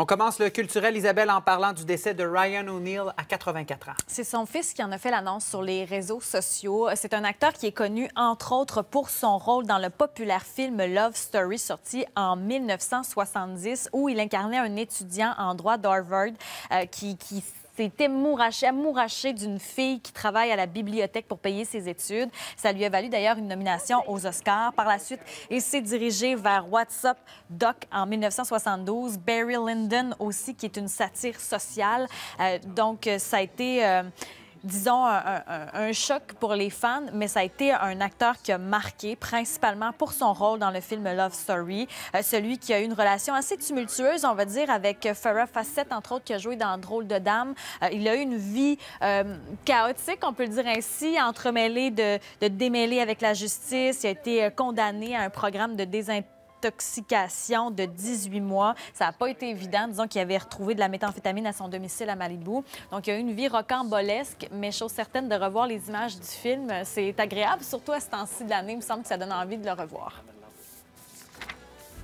On commence le culturel, Isabelle, en parlant du décès de Ryan O'Neill à 84 ans. C'est son fils qui en a fait l'annonce sur les réseaux sociaux. C'est un acteur qui est connu, entre autres, pour son rôle dans le populaire film Love Story, sorti en 1970, où il incarnait un étudiant en droit d'Harvard euh, qui c'était mouraché, amouraché d'une fille qui travaille à la bibliothèque pour payer ses études. Ça lui a valu d'ailleurs une nomination aux Oscars. Par la suite, il s'est dirigé vers What's Doc en 1972, Barry Lyndon aussi, qui est une satire sociale. Euh, donc, ça a été... Euh, disons, un, choc pour les fans, mais ça a été un acteur qui a marqué, principalement pour son rôle dans le film Love Story, euh, celui qui a eu une relation assez tumultueuse, on va dire, avec Farrah Fassett, entre autres, qui a joué dans Drôle de Dame. Euh, il a eu une vie euh, chaotique, on peut le dire ainsi, entremêlée de, de avec la justice. Il a été condamné à un programme de désintérêt intoxication de 18 mois. Ça n'a pas été évident. Disons qu'il avait retrouvé de la méthamphétamine à son domicile à Malibu. Donc, il y a eu une vie rocambolesque, mais chose certaine de revoir les images du film, c'est agréable, surtout à ce temps-ci de l'année. Il me semble que ça donne envie de le revoir.